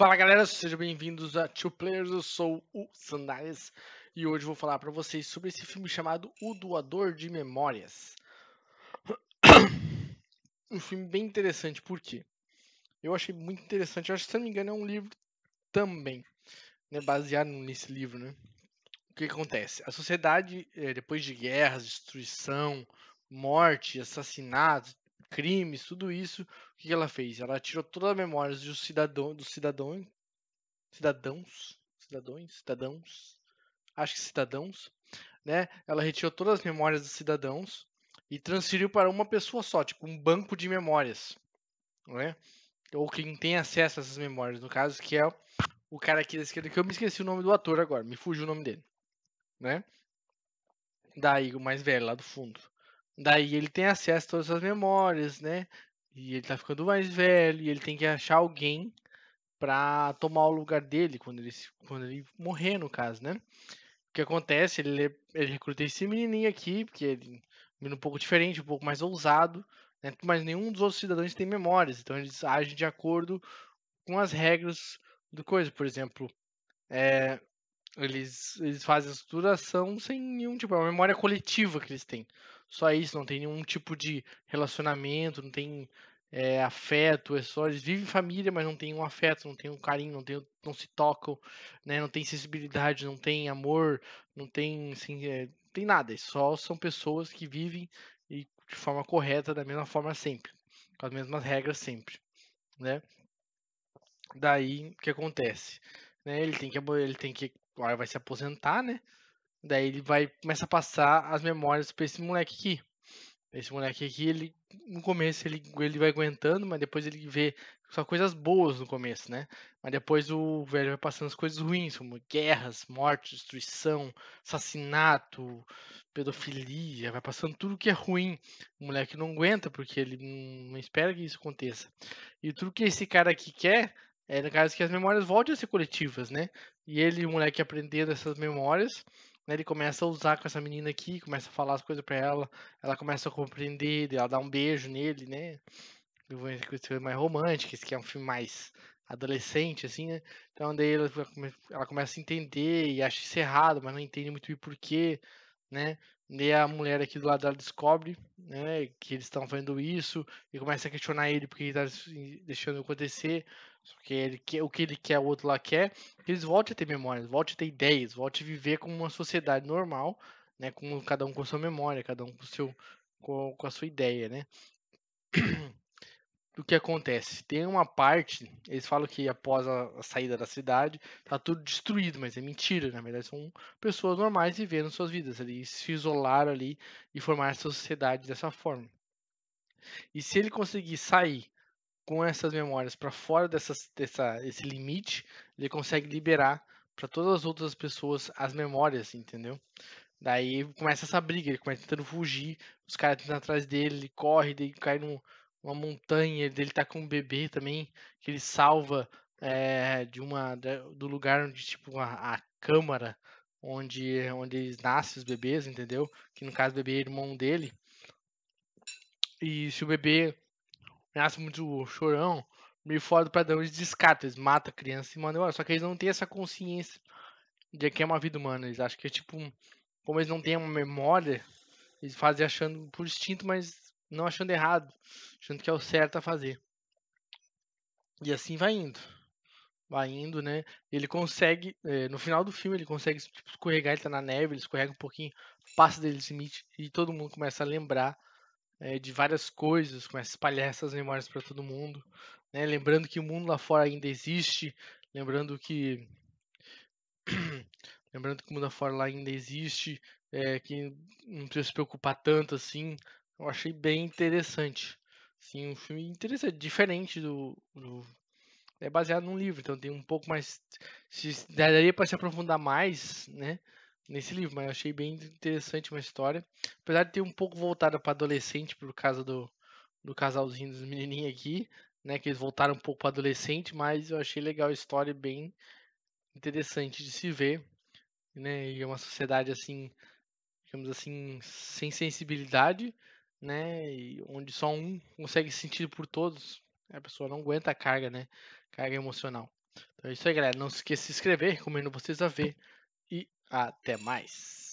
Fala galera, sejam bem-vindos a Two Players, eu sou o Sandares e hoje vou falar para vocês sobre esse filme chamado O Doador de Memórias. Um filme bem interessante, por quê? Eu achei muito interessante, eu acho que se não me engano é um livro também, né, baseado nesse livro, né? O que acontece? A sociedade, eh, depois de guerras, destruição, morte, assassinatos, crimes, tudo isso, o que ela fez? Ela tirou todas as memórias dos cidadão, dos cidadão, cidadãos, cidadões, cidadãos, acho que cidadãos, né? Ela retirou todas as memórias dos cidadãos e transferiu para uma pessoa só, tipo um banco de memórias, né? Ou quem tem acesso a essas memórias, no caso, que é o cara aqui da esquerda, que eu me esqueci o nome do ator agora, me fugiu o nome dele, né? Daí o mais velho lá do fundo. Daí ele tem acesso a todas as memórias, né? E ele tá ficando mais velho, e ele tem que achar alguém para tomar o lugar dele quando ele, quando ele morrer, no caso, né? O que acontece, ele, ele recruta esse menininho aqui, porque ele é um pouco diferente, um pouco mais ousado, né? mas nenhum dos outros cidadãos tem memórias, então eles agem de acordo com as regras do coisa. Por exemplo, é, eles, eles fazem a estruturação sem nenhum tipo, é uma memória coletiva que eles têm só é isso, não tem nenhum tipo de relacionamento, não tem é, afeto, é só eles vivem família, mas não tem um afeto, não tem um carinho, não, tem, não se tocam, né, não tem sensibilidade, não tem amor, não tem, assim, é, tem nada, é só são pessoas que vivem e de forma correta, da mesma forma sempre, com as mesmas regras sempre, né? Daí o que acontece? Né? Ele tem que ele tem que ah, vai se aposentar, né? Daí ele vai começa a passar as memórias para esse moleque aqui. Esse moleque aqui, ele no começo ele, ele vai aguentando, mas depois ele vê só coisas boas no começo, né? Mas depois o velho vai passando as coisas ruins, como guerras, morte, destruição, assassinato, pedofilia, vai passando tudo que é ruim. O moleque não aguenta porque ele não, não espera que isso aconteça. E tudo que esse cara aqui quer é, no caso, que as memórias voltem a ser coletivas, né? E ele, o moleque, aprendendo essas memórias né, ele começa a usar com essa menina aqui, começa a falar as coisas para ela, ela começa a compreender, ela dá um beijo nele, né? Esse filme é mais romântico, esse aqui é um filme mais adolescente, assim, né? Então daí ela, ela começa a entender e acha isso errado, mas não entende muito o porquê, né? Daí a mulher aqui do lado dela descobre né, que eles estão vendo isso e começa a questionar ele porque ele está deixando acontecer. Só que ele quer, o que ele quer, o outro lá quer, que eles voltem a ter memórias, voltem a ter ideias, voltem a viver como uma sociedade normal, né, com cada um com sua memória, cada um com seu com, com a sua ideia, né? do que acontece. Tem uma parte, eles falam que após a, saída da cidade, tá tudo destruído, mas é mentira. Na verdade, são pessoas normais vivendo suas vidas. Eles se isolaram ali e formaram essa sociedade dessa forma. E se ele conseguir sair com essas memórias para fora dessas, dessa, desse limite, ele consegue liberar para todas as outras pessoas as memórias, entendeu? Daí começa essa briga, ele começa tentando fugir, os caras tentam atrás dele, ele corre, daí cai num, uma montanha, ele tá com um bebê também, que ele salva é, de uma do lugar onde tipo a, a, câmara onde onde eles nascem os bebês, entendeu? Que no caso o bebê é irmão dele. E se o bebê nasce muito chorão, meio fora do padrão, eles descartam, eles matam a criança e mandam Só que eles não têm essa consciência de que é uma vida humana. Eles acham que é tipo, como eles não têm uma memória, eles fazem achando por instinto, mas não achando errado, achando que é o certo a fazer. E assim vai indo. Vai indo, né? Ele consegue, é, no final do filme, ele consegue tipo, escorregar, ele tá na neve, ele escorrega um pouquinho, passa dele limite e todo mundo começa a lembrar é, de várias coisas, começa a espalhar essas memórias para todo mundo, né? Lembrando que o mundo lá fora ainda existe, lembrando que lembrando que o mundo lá fora lá ainda existe, é, que não precisa se preocupar tanto assim, eu achei bem interessante. Sim, um filme interessante, diferente do, do, É baseado num livro, então tem um pouco mais. Se, daria para se aprofundar mais, né? Nesse livro, mas eu achei bem interessante uma história. Apesar de ter um pouco voltado para adolescente, por causa do, do casalzinho dos menininhos aqui, né? Que eles voltaram um pouco para adolescente, mas eu achei legal a história, bem interessante de se ver, né? E é uma sociedade assim, digamos assim, sem sensibilidade, né? E onde só um consegue sentir por todos, a pessoa não aguenta a carga, né? Carga emocional. Então é isso aí, galera. Não se esqueça de se inscrever, recomendo vocês a ver. E até mais.